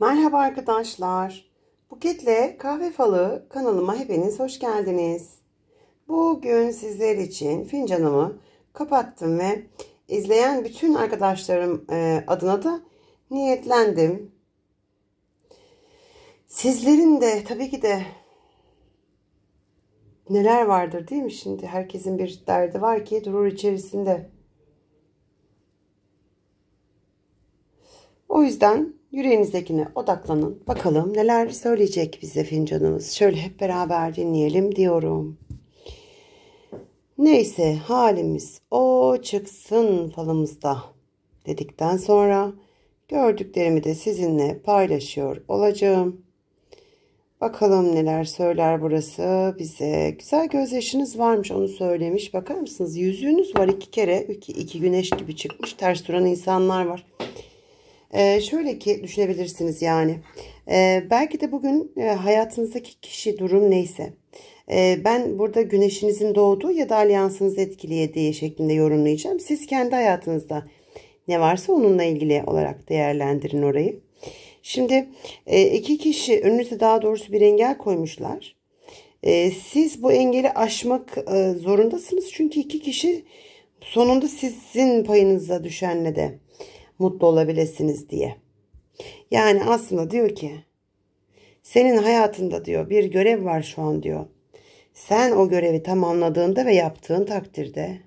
Merhaba arkadaşlar. Buketle Kahve Falı kanalıma hepiniz hoş geldiniz. Bugün sizler için fincanımı kapattım ve izleyen bütün arkadaşlarım e, adına da niyetlendim. Sizlerin de tabii ki de neler vardır değil mi şimdi? Herkesin bir derdi var ki durur içerisinde. O yüzden Yüreğinizdekine odaklanın. Bakalım neler söyleyecek bize fincanımız. Şöyle hep beraber dinleyelim diyorum. Neyse halimiz o çıksın falımızda dedikten sonra gördüklerimi de sizinle paylaşıyor olacağım. Bakalım neler söyler burası bize. Güzel gözyaşınız varmış onu söylemiş. Bakar mısınız yüzüğünüz var iki kere. iki iki güneş gibi çıkmış. Ters duran insanlar var. Ee, şöyle ki düşünebilirsiniz yani. Ee, belki de bugün e, hayatınızdaki kişi durum neyse. E, ben burada güneşinizin doğduğu ya da alyansınızı etkilediği şeklinde yorumlayacağım. Siz kendi hayatınızda ne varsa onunla ilgili olarak değerlendirin orayı. Şimdi e, iki kişi önünüze daha doğrusu bir engel koymuşlar. E, siz bu engeli aşmak e, zorundasınız. Çünkü iki kişi sonunda sizin payınıza düşenle de mutlu olabilirsiniz diye. Yani aslında diyor ki senin hayatında diyor bir görev var şu an diyor. Sen o görevi tamamladığında ve yaptığın takdirde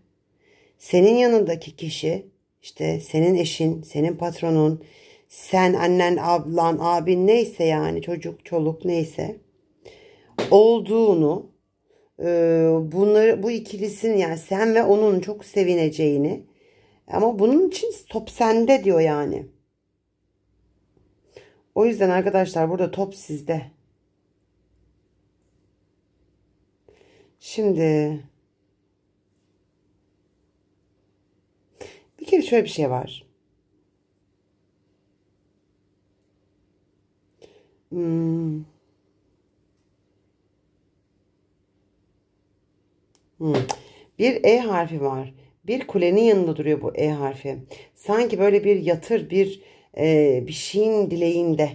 senin yanındaki kişi işte senin eşin, senin patronun, sen annen, ablan, abin neyse yani çocuk, çoluk neyse olduğunu e, bunları bu ikilisin yani sen ve onun çok sevineceğini ama bunun için top sende diyor yani. O yüzden arkadaşlar burada top sizde. Şimdi bir kere şöyle bir şey var. Hmm. Hmm. Bir E harfi var bir kulenin yanında duruyor bu E harfi. Sanki böyle bir yatır bir e, bir şeyin dileğinde.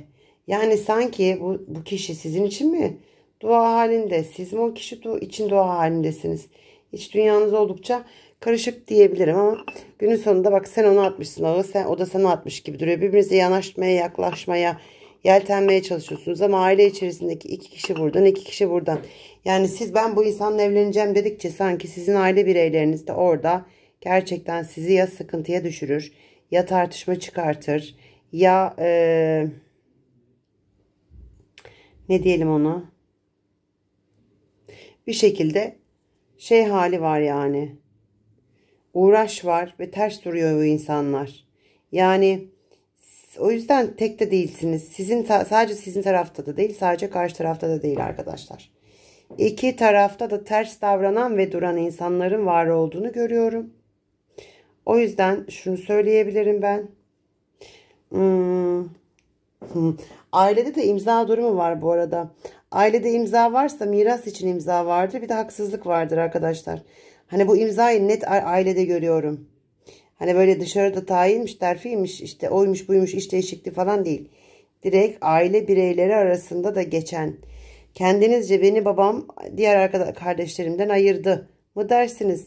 Yani sanki bu, bu kişi sizin için mi dua halinde? Siz mi o kişi du için dua halindesiniz? İç dünyanız oldukça karışık diyebilirim ama günün sonunda bak sen onu atmışsın ağı sen, o da sana atmış gibi duruyor. Birbirimize yanaşmaya yaklaşmaya yeltenmeye çalışıyorsunuz. Ama aile içerisindeki iki kişi buradan iki kişi buradan. Yani siz ben bu insanla evleneceğim dedikçe sanki sizin aile bireyleriniz de orada gerçekten sizi ya sıkıntıya düşürür ya tartışma çıkartır ya e, ne diyelim ona bir şekilde şey hali var yani uğraş var ve ters duruyor bu insanlar. Yani o yüzden tek de değilsiniz. Sizin sadece sizin tarafta da değil, sadece karşı tarafta da değil arkadaşlar. İki tarafta da ters davranan ve duran insanların var olduğunu görüyorum. O yüzden şunu söyleyebilirim ben. Hmm. Ailede de imza durumu var bu arada. Ailede imza varsa miras için imza vardır. Bir de haksızlık vardır arkadaşlar. Hani bu imzayı net ailede görüyorum. Hani böyle dışarıda tayinmiş, terfiymiş, işte oymuş buymuş, iş değişikliği falan değil. Direkt aile bireyleri arasında da geçen. Kendinizce beni babam diğer arkadaş kardeşlerimden ayırdı mı dersiniz?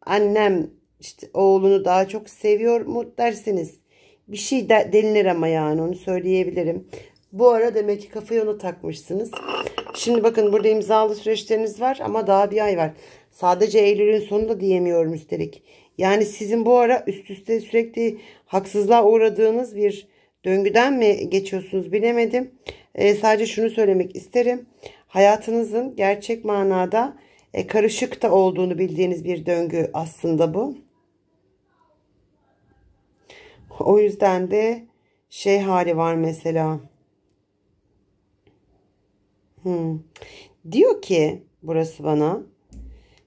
Annem işte oğlunu daha çok seviyor mu dersiniz? Bir şey de, denilir ama yani onu söyleyebilirim. Bu ara demek ki kafayı ona takmışsınız. Şimdi bakın burada imzalı süreçleriniz var ama daha bir ay var. Sadece Eylül'ün sonunda diyemiyorum üstelik. Yani sizin bu ara üst üste sürekli haksızlığa uğradığınız bir döngüden mi geçiyorsunuz bilemedim. E, sadece şunu söylemek isterim. Hayatınızın gerçek manada e, karışık da olduğunu bildiğiniz bir döngü aslında bu. O yüzden de şey hali var mesela. Hmm. Diyor ki burası bana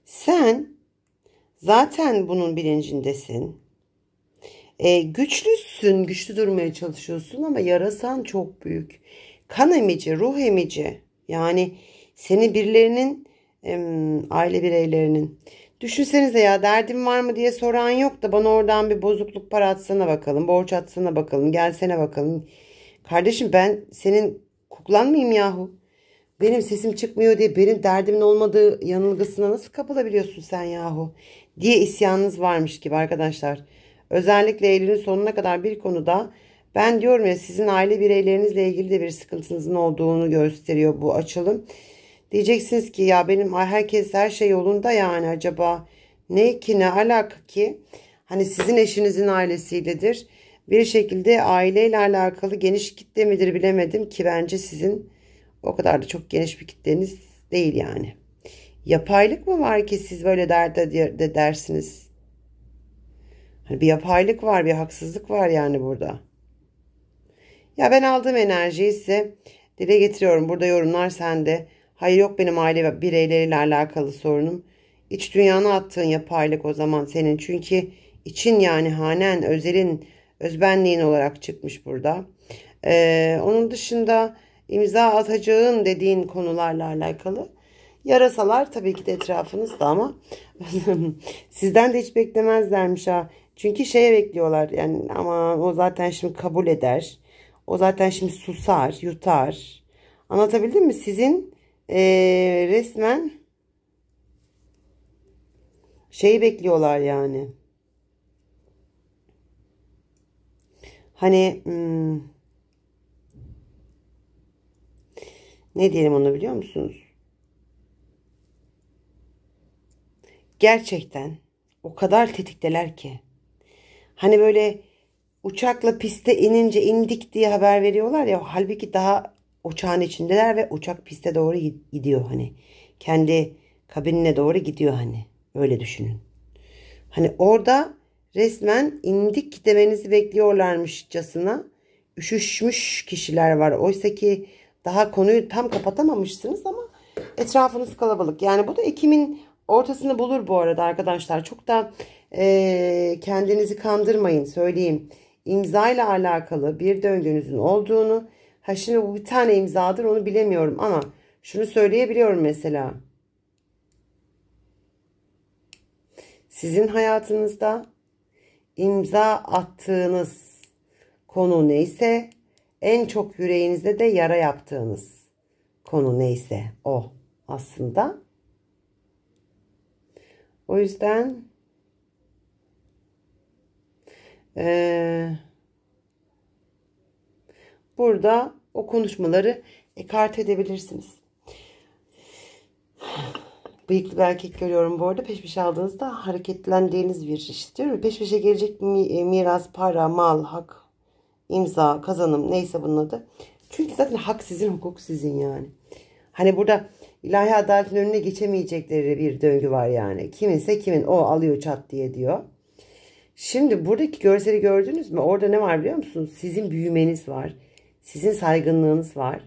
sen Zaten bunun bilincindesin. E, güçlüsün, güçlü durmaya çalışıyorsun ama yarasan çok büyük. Kan emici, ruh emici. Yani seni birilerinin, e, aile bireylerinin. Düşünsenize ya derdim var mı diye soran yok da bana oradan bir bozukluk para atsana bakalım, borç atsana bakalım, gelsene bakalım. Kardeşim ben senin kuklan mıyım yahu? Benim sesim çıkmıyor diye benim derdimin olmadığı yanılgısına nasıl kapılabiliyorsun sen yahu? diye isyanınız varmış gibi arkadaşlar. Özellikle Eylül'ün sonuna kadar bir konuda ben diyorum ya sizin aile bireylerinizle ilgili de bir sıkıntınızın olduğunu gösteriyor bu açılım. Diyeceksiniz ki ya benim herkes her şey yolunda yani acaba ne ki ne alaka ki? Hani sizin eşinizin ailesiyledir. Bir şekilde aileyle alakalı geniş kitle midir bilemedim ki bence sizin o kadar da çok geniş bir kitleniz değil yani. Yapaylık mı var ki siz böyle dert dersiniz? Hani bir yapaylık var, bir haksızlık var yani burada. Ya ben aldığım enerjiyi ise dile getiriyorum. Burada yorumlar sende. Hayır yok benim aile bireyleriyle alakalı sorunum. İç dünyana attığın yapaylık o zaman senin. Çünkü için yani hanen, özelin, özbenliğin olarak çıkmış burada. Ee, onun dışında imza atacağın dediğin konularla alakalı Yarasalar tabii ki de etrafınızda ama sizden de hiç beklemezlermiş ha. Çünkü şeye bekliyorlar yani ama o zaten şimdi kabul eder. O zaten şimdi susar, yutar. Anlatabildim mi? Sizin ee, resmen şeyi bekliyorlar yani. Hani hmm, ne diyelim onu biliyor musunuz? gerçekten o kadar tetikteler ki. Hani böyle uçakla piste inince indik diye haber veriyorlar ya halbuki daha uçağın içindeler ve uçak piste doğru gidiyor hani. Kendi kabinine doğru gidiyor hani. Öyle düşünün. Hani orada resmen indik demenizi bekliyorlarmışçasına üşüşmüş kişiler var. Oysa ki daha konuyu tam kapatamamışsınız ama etrafınız kalabalık. Yani bu da Ekim'in Ortasını bulur bu arada arkadaşlar. Çok da e, kendinizi kandırmayın söyleyeyim. İmza ile alakalı bir döngünüzün olduğunu. Ha şimdi bu bir tane imzadır onu bilemiyorum ama şunu söyleyebiliyorum mesela. Sizin hayatınızda imza attığınız konu neyse en çok yüreğinizde de yara yaptığınız konu neyse o aslında. O yüzden e, burada o konuşmaları ekart edebilirsiniz. Bıyıklı bir erkek görüyorum bu arada. Peş peşe aldığınızda hareketlendiğiniz bir iş diyor. mi? Peş peşe gelecek e, miras, para, mal, hak, imza, kazanım neyse bunun adı. Çünkü zaten hak sizin, hukuk sizin yani. Hani burada İlahi adaletin önüne geçemeyecekleri bir döngü var yani. Kiminse kimin o alıyor çat diye diyor. Şimdi buradaki görseli gördünüz mü? Orada ne var biliyor musunuz? Sizin büyümeniz var. Sizin saygınlığınız var.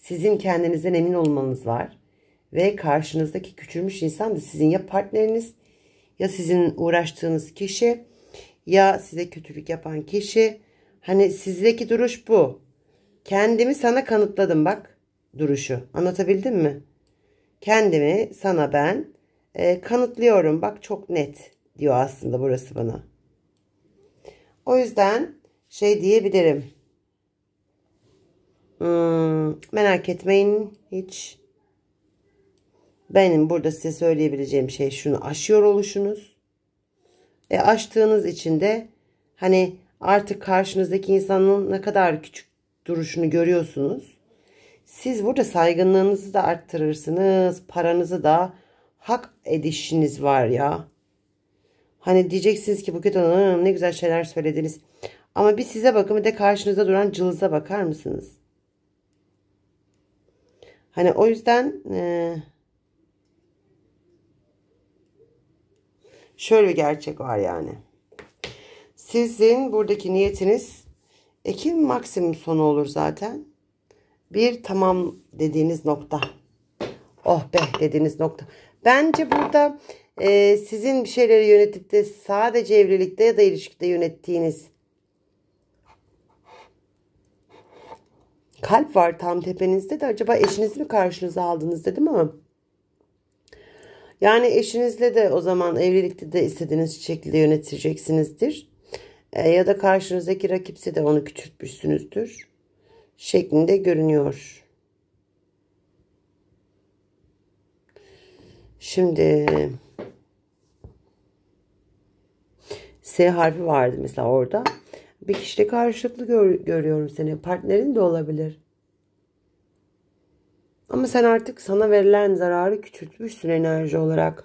Sizin kendinizden emin olmanız var. Ve karşınızdaki küçülmüş insan da sizin ya partneriniz ya sizin uğraştığınız kişi ya size kötülük yapan kişi. Hani sizdeki duruş bu. Kendimi sana kanıtladım bak duruşu. Anlatabildim mi? kendimi sana ben e, kanıtlıyorum. Bak çok net diyor aslında burası bana. O yüzden şey diyebilirim. Hmm, merak etmeyin hiç. Benim burada size söyleyebileceğim şey şunu aşıyor oluşunuz. E aştığınız için de hani artık karşınızdaki insanın ne kadar küçük duruşunu görüyorsunuz. Siz burada saygınlığınızı da arttırırsınız. Paranızı da hak edişiniz var ya. Hani diyeceksiniz ki Buket Hanım ne güzel şeyler söylediniz. Ama bir size bakın bir de karşınızda duran cılıza bakar mısınız? Hani o yüzden e, şöyle bir gerçek var yani. Sizin buradaki niyetiniz Ekim maksimum sonu olur zaten bir tamam dediğiniz nokta. Oh be dediğiniz nokta. Bence burada e, sizin bir şeyleri yönetip de sadece evlilikte ya da ilişkide yönettiğiniz kalp var tam tepenizde de acaba eşinizi mi karşınıza aldınız dedim ama yani eşinizle de o zaman evlilikte de istediğiniz şekilde yöneteceksinizdir. E, ya da karşınızdaki rakipse de onu küçültmüşsünüzdür şeklinde görünüyor. Şimdi S harfi vardı mesela orada. Bir kişide karşılıklı gör, görüyorum seni. Partnerin de olabilir. Ama sen artık sana verilen zararı küçültmüşsün enerji olarak.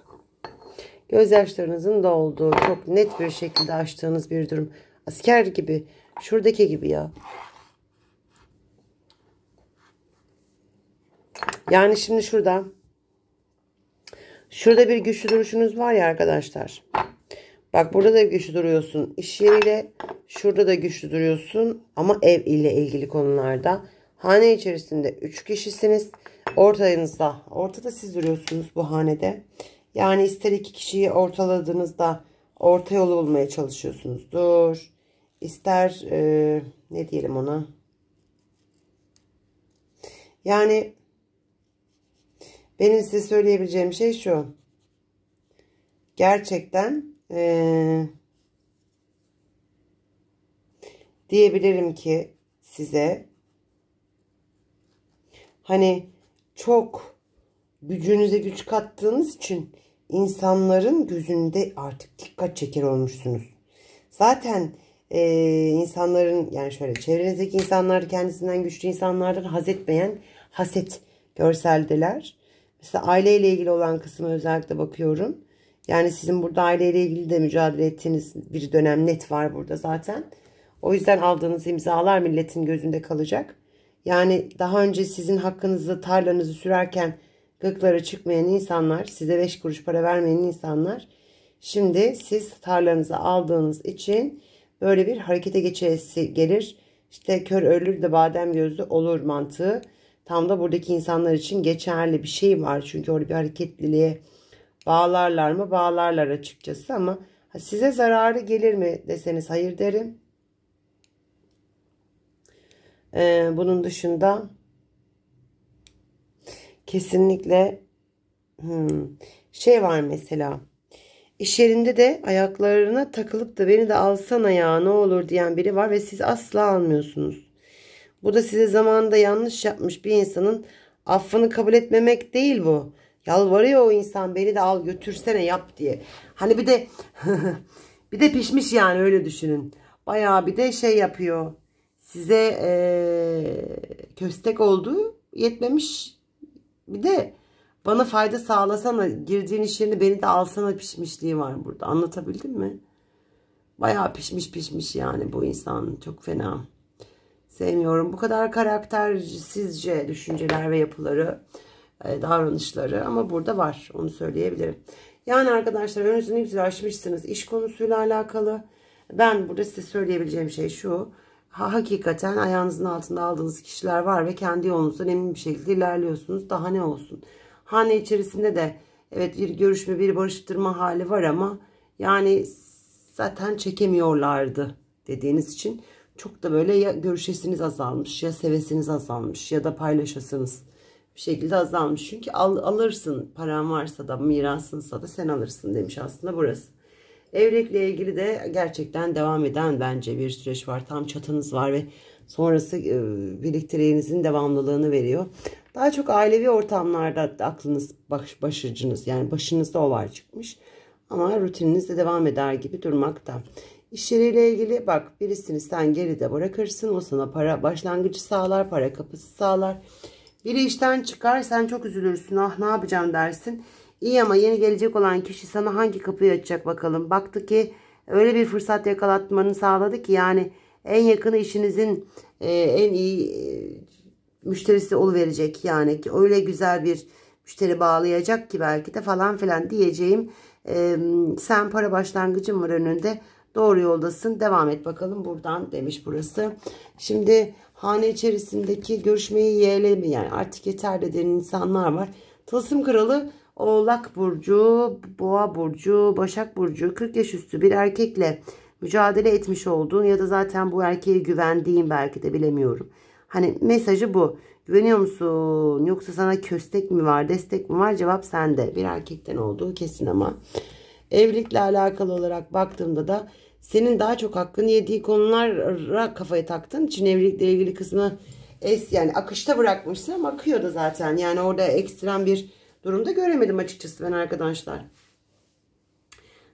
Gözyaşlarınızın da olduğu çok net bir şekilde açtığınız bir durum. Asker gibi. Şuradaki gibi ya. Yani şimdi şurada şurada bir güçlü duruşunuz var ya arkadaşlar. Bak burada da güçlü duruyorsun iş yeriyle. Şurada da güçlü duruyorsun ama ev ile ilgili konularda. Hane içerisinde 3 kişisiniz. Ortayınızda, ortada siz duruyorsunuz bu hanede. Yani ister iki kişiyi ortaladığınızda orta yolu bulmaya çalışıyorsunuz. Dur. İster e, ne diyelim ona. Yani benim size söyleyebileceğim şey şu. Gerçekten ee, diyebilirim ki size hani çok gücünüze güç kattığınız için insanların gözünde artık dikkat çeker olmuşsunuz. Zaten e, insanların yani şöyle çevrenizdeki insanlar kendisinden güçlü insanlardan haz etmeyen haset görseldiler. Mesela aileyle ilgili olan kısmı özellikle bakıyorum. Yani sizin burada aileyle ilgili de mücadele ettiğiniz bir dönem net var burada zaten. O yüzden aldığınız imzalar milletin gözünde kalacak. Yani daha önce sizin hakkınızı tarlanızı sürerken gıklara çıkmayan insanlar, size 5 kuruş para vermeyen insanlar şimdi siz tarlanızı aldığınız için böyle bir harekete geçesi gelir. İşte kör ölür de badem gözlü olur mantığı tam da buradaki insanlar için geçerli bir şey var. Çünkü orada bir hareketliliğe bağlarlar mı? Bağlarlar açıkçası ama size zararı gelir mi deseniz hayır derim. Ee, bunun dışında kesinlikle hmm, şey var mesela. iş yerinde de ayaklarına takılıp da beni de alsana ya ne olur diyen biri var ve siz asla almıyorsunuz. Bu da size zamanında yanlış yapmış bir insanın affını kabul etmemek değil bu. Yalvarıyor o insan beni de al götürsene yap diye. Hani bir de bir de pişmiş yani öyle düşünün. Bayağı bir de şey yapıyor. Size ee, köstek olduğu yetmemiş. Bir de bana fayda sağlasana girdiğin iş yerini beni de alsana pişmişliği var burada. Anlatabildim mi? Bayağı pişmiş pişmiş yani bu insan. Çok fena sevmiyorum. Bu kadar karaktersizce düşünceler ve yapıları, e, davranışları ama burada var. Onu söyleyebilirim. Yani arkadaşlar önünüzü ne güzel açmışsınız. İş konusuyla alakalı. Ben burada size söyleyebileceğim şey şu. Ha, hakikaten ayağınızın altında aldığınız kişiler var ve kendi yolunuzdan emin bir şekilde ilerliyorsunuz. Daha ne olsun. Hane içerisinde de evet bir görüşme bir barıştırma hali var ama yani zaten çekemiyorlardı dediğiniz için çok da böyle ya görüşesiniz azalmış ya sevesiniz azalmış ya da paylaşasınız bir şekilde azalmış. Çünkü al, alırsın paran varsa da mirasınsa da sen alırsın demiş aslında burası. Evlilikle ilgili de gerçekten devam eden bence bir süreç var. Tam çatınız var ve sonrası e, birlikteliğinizin devamlılığını veriyor. Daha çok ailevi ortamlarda aklınız baş, başıcınız yani başınızda o var çıkmış. Ama rutininiz de devam eder gibi durmakta. İşleriyle ilgili bak birisini sen geride bırakırsın. O sana para başlangıcı sağlar, para kapısı sağlar. Biri işten çıkar sen çok üzülürsün. Ah ne yapacağım dersin. İyi ama yeni gelecek olan kişi sana hangi kapıyı açacak bakalım. Baktı ki öyle bir fırsat yakalatmanı sağladı ki yani en yakın işinizin e, en iyi e, müşterisi verecek yani ki öyle güzel bir müşteri bağlayacak ki belki de falan filan diyeceğim. E, sen para başlangıcın var önünde Doğru yoldasın. Devam et bakalım buradan demiş burası. Şimdi hane içerisindeki görüşmeyi yeğlemi yani artık yeter dediğin insanlar var. Tılsım kralı Oğlak Burcu, Boğa Burcu, Başak Burcu 40 yaş üstü bir erkekle mücadele etmiş olduğun ya da zaten bu erkeğe güvendiğin belki de bilemiyorum. Hani mesajı bu. Güveniyor musun? Yoksa sana köstek mi var, destek mi var? Cevap sende. Bir erkekten olduğu kesin ama. Evlilikle alakalı olarak baktığımda da senin daha çok hakkını yediği konulara kafayı taktın. için evlilikle ilgili kısmı es yani akışta bırakmışsın ama akıyor da zaten. Yani orada ekstrem bir durumda göremedim açıkçası ben arkadaşlar.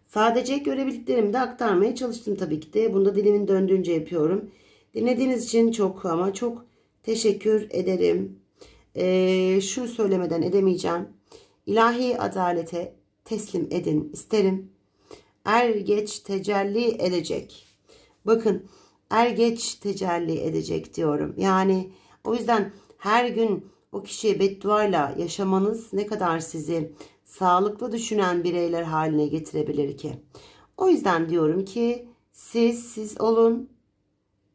Sadece görebildiklerimi de aktarmaya çalıştım tabii ki de. Bunu dilimin döndüğünce yapıyorum. Dinlediğiniz için çok ama çok teşekkür ederim. Ee, şunu söylemeden edemeyeceğim. İlahi adalete teslim edin isterim. Er geç tecelli edecek. Bakın er geç tecelli edecek diyorum. Yani o yüzden her gün o kişiye bedduayla yaşamanız ne kadar sizi sağlıklı düşünen bireyler haline getirebilir ki? O yüzden diyorum ki siz siz olun.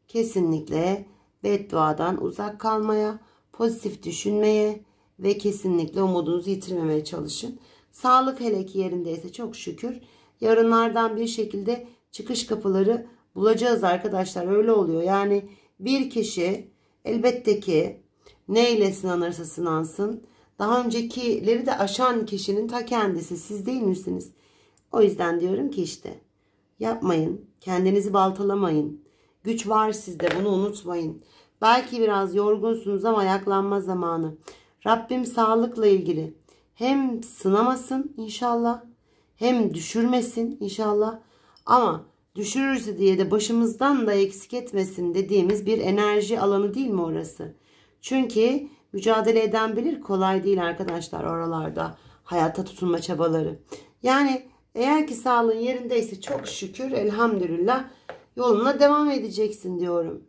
Kesinlikle bedduadan uzak kalmaya, pozitif düşünmeye ve kesinlikle umudunuzu yitirmemeye çalışın. Sağlık hele ki yerindeyse çok şükür. Yarınlardan bir şekilde çıkış kapıları bulacağız arkadaşlar. Öyle oluyor. Yani bir kişi elbette ki neyle sınanırsa sınansın. Daha öncekileri de aşan kişinin ta kendisi. Siz değil misiniz? O yüzden diyorum ki işte yapmayın. Kendinizi baltalamayın. Güç var sizde bunu unutmayın. Belki biraz yorgunsunuz ama ayaklanma zamanı. Rabbim sağlıkla ilgili hem sınamasın inşallah hem düşürmesin inşallah ama düşürürse diye de başımızdan da eksik etmesin dediğimiz bir enerji alanı değil mi orası? Çünkü mücadele eden bilir kolay değil arkadaşlar oralarda hayata tutunma çabaları. Yani eğer ki sağlığın yerindeyse çok şükür elhamdülillah yoluna devam edeceksin diyorum.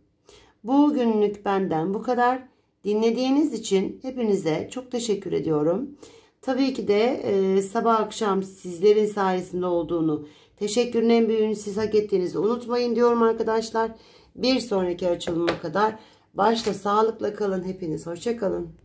Bugünlük benden bu kadar. Dinlediğiniz için hepinize çok teşekkür ediyorum. Tabii ki de e, sabah akşam sizlerin sayesinde olduğunu, teşekkürün en büyüğünü siz hak ettiğinizi unutmayın diyorum arkadaşlar. Bir sonraki açılıma kadar başta sağlıkla kalın. Hepiniz hoşçakalın.